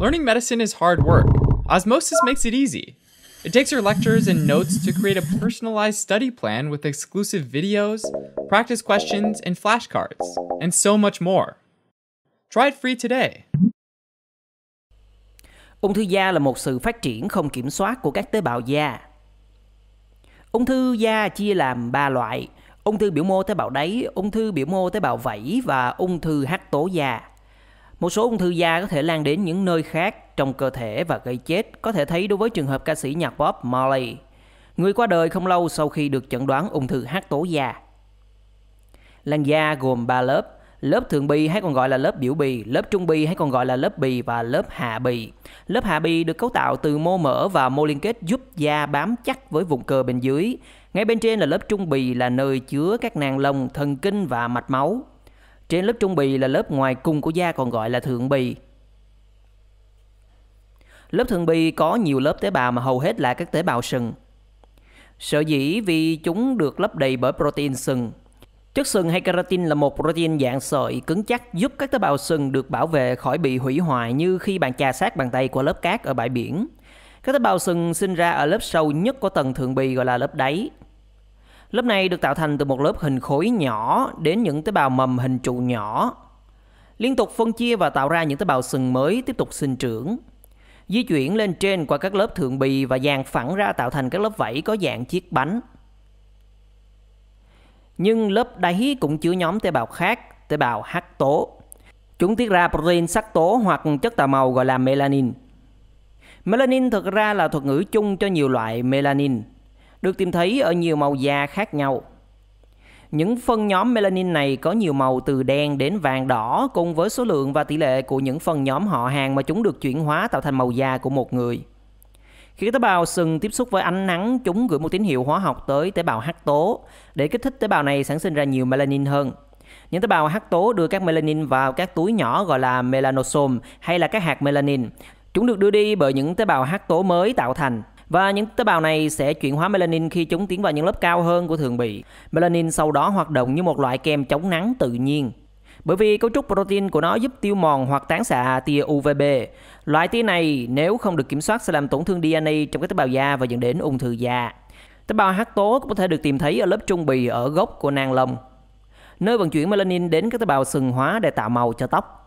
Learning medicine is hard work. Osmosis makes it easy. It takes your lectures and notes to create a personalized study plan with exclusive videos, practice questions, and flashcards, and so much more. Try it free today. Ung thư da là một sự phát triển không kiểm soát của các tế bào da. Ung thư da chia làm 3 loại: ung thư biểu mô tế bào đáy, ung thư biểu mô tế bào vảy và ung thư hắc tố da. Một số ung thư da có thể lan đến những nơi khác trong cơ thể và gây chết, có thể thấy đối với trường hợp ca sĩ nhạc pop Marley, người qua đời không lâu sau khi được chẩn đoán ung thư hắc tố da. Làn da gồm 3 lớp, lớp thượng bì hay còn gọi là lớp biểu bì, lớp trung bì hay còn gọi là lớp bì và lớp hạ bì. Lớp hạ bì được cấu tạo từ mô mỡ và mô liên kết giúp da bám chắc với vùng cơ bên dưới. Ngay bên trên là lớp trung bì là nơi chứa các nang lông, thần kinh và mạch máu. Trên lớp trung bì là lớp ngoài cùng của da còn gọi là thượng bì. Lớp thượng bì có nhiều lớp tế bào mà hầu hết là các tế bào sừng. Sở dĩ vì chúng được lấp đầy bởi protein sừng. Chất sừng hay keratin là một protein dạng sợi cứng chắc giúp các tế bào sừng được bảo vệ khỏi bị hủy hoại như khi bạn chà sát bàn tay qua lớp cát ở bãi biển. Các tế bào sừng sinh ra ở lớp sâu nhất của tầng thượng bì gọi là lớp đáy. Lớp này được tạo thành từ một lớp hình khối nhỏ đến những tế bào mầm hình trụ nhỏ. Liên tục phân chia và tạo ra những tế bào sừng mới tiếp tục sinh trưởng. Di chuyển lên trên qua các lớp thượng bì và dàn phẳng ra tạo thành các lớp vảy có dạng chiếc bánh. Nhưng lớp đáy cũng chứa nhóm tế bào khác, tế bào hắc tố. Chúng tiết ra protein sắc tố hoặc chất tạo màu gọi là melanin. Melanin thực ra là thuật ngữ chung cho nhiều loại melanin được tìm thấy ở nhiều màu da khác nhau. Những phân nhóm melanin này có nhiều màu từ đen đến vàng đỏ cùng với số lượng và tỷ lệ của những phân nhóm họ hàng mà chúng được chuyển hóa tạo thành màu da của một người. Khi tế bào sừng tiếp xúc với ánh nắng, chúng gửi một tín hiệu hóa học tới tế bào hắc tố để kích thích tế bào này sản sinh ra nhiều melanin hơn. Những tế bào hắc tố đưa các melanin vào các túi nhỏ gọi là melanosome hay là các hạt melanin. Chúng được đưa đi bởi những tế bào hắc tố mới tạo thành. Và những tế bào này sẽ chuyển hóa melanin khi chúng tiến vào những lớp cao hơn của thường bì. Melanin sau đó hoạt động như một loại kem chống nắng tự nhiên. Bởi vì cấu trúc protein của nó giúp tiêu mòn hoặc tán xạ tia UVB. Loại tia này nếu không được kiểm soát sẽ làm tổn thương DNA trong các tế bào da và dẫn đến ung thư da. Tế bào hắc tố cũng có thể được tìm thấy ở lớp trung bì ở gốc của nang lông, nơi vận chuyển melanin đến các tế bào sừng hóa để tạo màu cho tóc.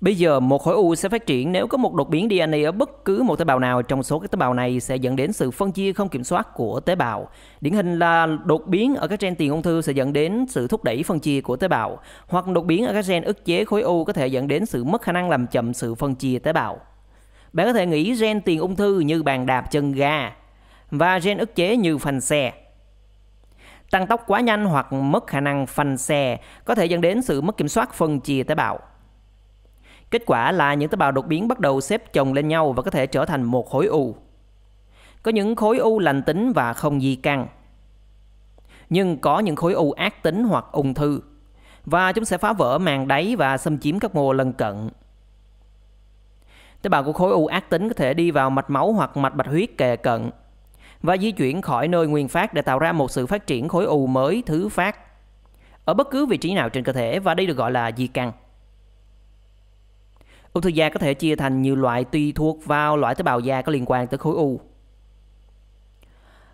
Bây giờ một khối u sẽ phát triển nếu có một đột biến DNA ở bất cứ một tế bào nào trong số các tế bào này sẽ dẫn đến sự phân chia không kiểm soát của tế bào. Điển hình là đột biến ở các gen tiền ung thư sẽ dẫn đến sự thúc đẩy phân chia của tế bào, hoặc đột biến ở các gen ức chế khối u có thể dẫn đến sự mất khả năng làm chậm sự phân chia tế bào. Bạn có thể nghĩ gen tiền ung thư như bàn đạp chân ga và gen ức chế như phanh xe. Tăng tốc quá nhanh hoặc mất khả năng phanh xe có thể dẫn đến sự mất kiểm soát phân chia tế bào. Kết quả là những tế bào đột biến bắt đầu xếp chồng lên nhau và có thể trở thành một khối u. Có những khối u lành tính và không di căn. Nhưng có những khối u ác tính hoặc ung thư và chúng sẽ phá vỡ màng đáy và xâm chiếm các mô lân cận. Tế bào của khối u ác tính có thể đi vào mạch máu hoặc mạch bạch huyết kề cận và di chuyển khỏi nơi nguyên phát để tạo ra một sự phát triển khối u mới thứ phát ở bất cứ vị trí nào trên cơ thể và đây được gọi là di căn. Ung thư da có thể chia thành nhiều loại tùy thuộc vào loại tế bào da có liên quan tới khối u.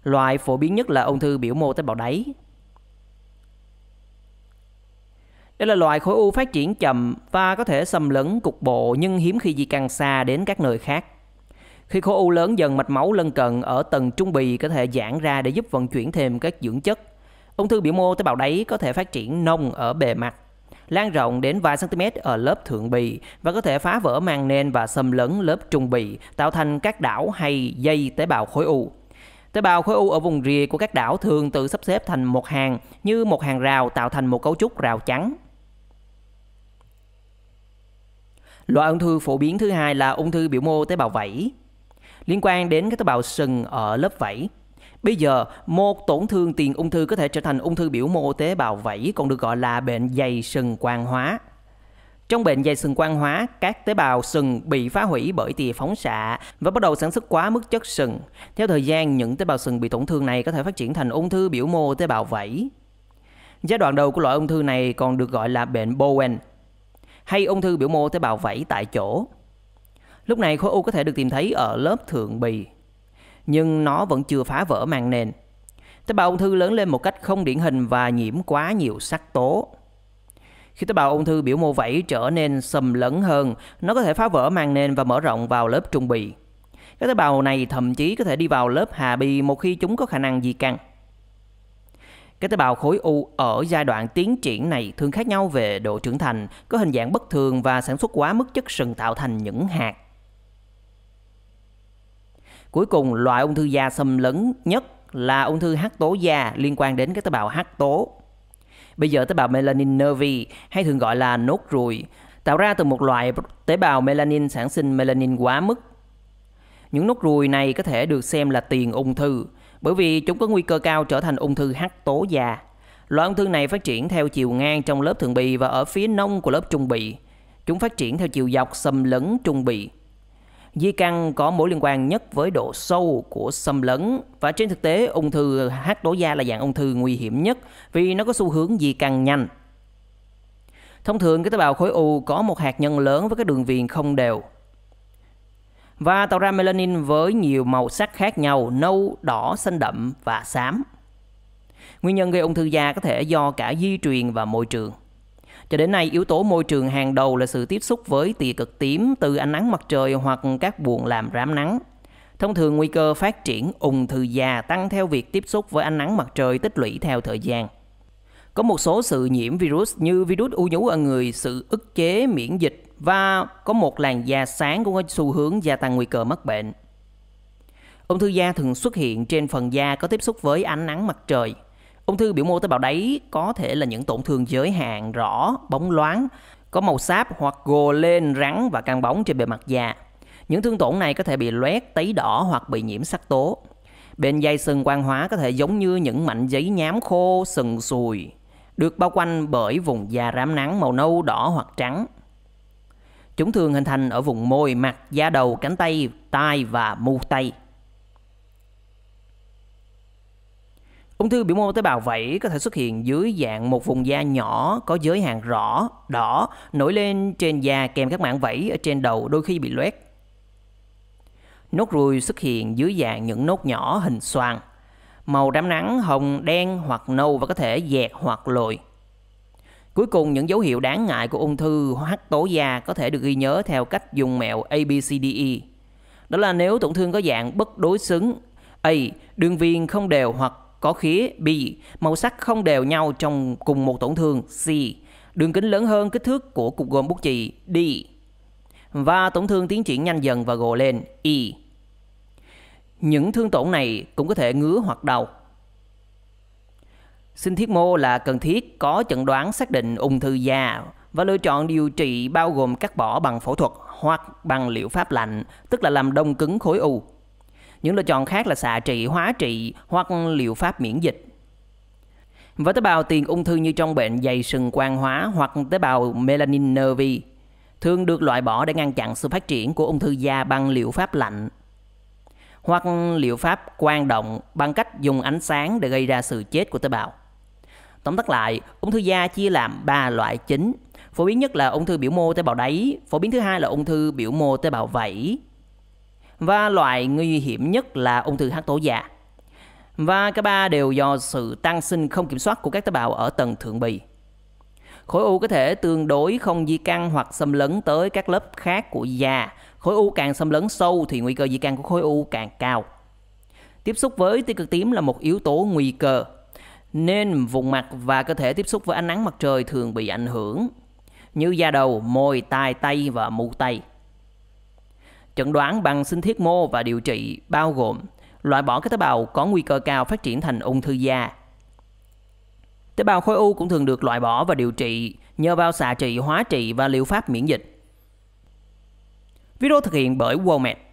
Loại phổ biến nhất là ung thư biểu mô tế bào đáy. Đây là loại khối u phát triển chậm và có thể xâm lấn cục bộ nhưng hiếm khi di căn xa đến các nơi khác. Khi khối u lớn dần mạch máu lân cận ở tầng trung bì có thể giãn ra để giúp vận chuyển thêm các dưỡng chất. Ung thư biểu mô tế bào đáy có thể phát triển nông ở bề mặt lan rộng đến vài cm ở lớp thượng bì và có thể phá vỡ màng nền và xâm lấn lớp trung bì, tạo thành các đảo hay dây tế bào khối u. Tế bào khối u ở vùng rìa của các đảo thường tự sắp xếp thành một hàng như một hàng rào tạo thành một cấu trúc rào chắn. Loại ung thư phổ biến thứ hai là ung thư biểu mô tế bào vảy, liên quan đến các tế bào sừng ở lớp vảy. Bây giờ, một tổn thương tiền ung thư có thể trở thành ung thư biểu mô tế bào vẩy, còn được gọi là bệnh dày sừng quang hóa. Trong bệnh dày sừng quang hóa, các tế bào sừng bị phá hủy bởi tia phóng xạ và bắt đầu sản xuất quá mức chất sừng. Theo thời gian, những tế bào sừng bị tổn thương này có thể phát triển thành ung thư biểu mô tế bào vẩy. Giai đoạn đầu của loại ung thư này còn được gọi là bệnh Bowen hay ung thư biểu mô tế bào vẩy tại chỗ. Lúc này khối u có thể được tìm thấy ở lớp thượng bì nhưng nó vẫn chưa phá vỡ màng nền. Tế bào ung thư lớn lên một cách không điển hình và nhiễm quá nhiều sắc tố. Khi tế bào ung thư biểu mô vảy trở nên sầm lấn hơn, nó có thể phá vỡ màng nền và mở rộng vào lớp trung bì. Các tế bào này thậm chí có thể đi vào lớp hạ bì một khi chúng có khả năng di căn. Các tế bào khối u ở giai đoạn tiến triển này thường khác nhau về độ trưởng thành, có hình dạng bất thường và sản xuất quá mức chất sừng tạo thành những hạt. Cuối cùng, loại ung thư da xâm lấn nhất là ung thư hắc tố da liên quan đến các tế bào hắc tố. Bây giờ tế bào melanin nervi hay thường gọi là nốt ruồi tạo ra từ một loại tế bào melanin sản sinh melanin quá mức. Những nốt ruồi này có thể được xem là tiền ung thư bởi vì chúng có nguy cơ cao trở thành ung thư hắc tố da Loại ung thư này phát triển theo chiều ngang trong lớp thượng bì và ở phía nông của lớp trung bì. Chúng phát triển theo chiều dọc xâm lấn trung bì. Di căn có mối liên quan nhất với độ sâu của xâm lấn và trên thực tế ung thư hắc tố da là dạng ung thư nguy hiểm nhất vì nó có xu hướng di căn nhanh. Thông thường các tế bào khối u có một hạt nhân lớn với các đường viền không đều và tạo ra melanin với nhiều màu sắc khác nhau nâu, đỏ, xanh đậm và xám. Nguyên nhân gây ung thư da có thể do cả di truyền và môi trường. Cho đến nay, yếu tố môi trường hàng đầu là sự tiếp xúc với tia cực tím từ ánh nắng mặt trời hoặc các buồng làm rám nắng. Thông thường nguy cơ phát triển ung thư da tăng theo việc tiếp xúc với ánh nắng mặt trời tích lũy theo thời gian. Có một số sự nhiễm virus như virus u nhú ở người, sự ức chế miễn dịch và có một làn da sáng cũng có xu hướng gia tăng nguy cơ mắc bệnh. Ung thư da thường xuất hiện trên phần da có tiếp xúc với ánh nắng mặt trời, Ung thư biểu mô tế bào đáy có thể là những tổn thương giới hạn rõ, bóng loáng, có màu sáp hoặc gồ lên rắn và căng bóng trên bề mặt da. Những thương tổn này có thể bị loét, tấy đỏ hoặc bị nhiễm sắc tố. Bên dây sừng quang hóa có thể giống như những mảnh giấy nhám khô, sừng sùi, được bao quanh bởi vùng da rám nắng màu nâu, đỏ hoặc trắng. Chúng thường hình thành ở vùng môi, mặt, da đầu, cánh tay, tai và mu tay. Ung thư biểu mô tế bào vẩy có thể xuất hiện dưới dạng một vùng da nhỏ có giới hạn rõ, đỏ, nổi lên trên da kèm các mảng vẩy ở trên đầu đôi khi bị loét. Nốt ruồi xuất hiện dưới dạng những nốt nhỏ hình xoàn, màu đám nắng hồng, đen hoặc nâu và có thể dẹt hoặc lồi. Cuối cùng, những dấu hiệu đáng ngại của ung thư hắc tố da có thể được ghi nhớ theo cách dùng mẹo ABCDE. Đó là nếu tổn thương có dạng bất đối xứng, A. Đường viền không đều hoặc có khía B màu sắc không đều nhau trong cùng một tổn thương C đường kính lớn hơn kích thước của cục gồm bút chì D và tổn thương tiến triển nhanh dần và gồ lên E những thương tổn này cũng có thể ngứa hoặc đau Sinh thiết mô là cần thiết có chẩn đoán xác định ung thư da và lựa chọn điều trị bao gồm cắt bỏ bằng phẫu thuật hoặc bằng liệu pháp lạnh, tức là làm đông cứng khối u. Những lựa chọn khác là xạ trị, hóa trị hoặc liệu pháp miễn dịch. Với tế bào tiền ung thư như trong bệnh dày sừng quang hóa hoặc tế bào melanin nervi, thường được loại bỏ để ngăn chặn sự phát triển của ung thư da bằng liệu pháp lạnh hoặc liệu pháp quang động bằng cách dùng ánh sáng để gây ra sự chết của tế bào. Tóm tắt lại, ung thư da chia làm 3 loại chính. Phổ biến nhất là ung thư biểu mô tế bào đáy, phổ biến thứ hai là ung thư biểu mô tế bào vẩy, và loại nguy hiểm nhất là ung thư hắc tố dạ. Và cả ba đều do sự tăng sinh không kiểm soát của các tế bào ở tầng thượng bì. Khối u có thể tương đối không di căn hoặc xâm lấn tới các lớp khác của da. Khối u càng xâm lấn sâu thì nguy cơ di căn của khối u càng cao. Tiếp xúc với tia cực tím là một yếu tố nguy cơ, nên vùng mặt và cơ thể tiếp xúc với ánh nắng mặt trời thường bị ảnh hưởng, như da đầu, môi, tai, tay và mu tay. Chẩn đoán bằng sinh thiết mô và điều trị bao gồm loại bỏ các tế bào có nguy cơ cao phát triển thành ung thư da. Tế bào khối u cũng thường được loại bỏ và điều trị nhờ vào xạ trị, hóa trị và liệu pháp miễn dịch. Video thực hiện bởi Womed.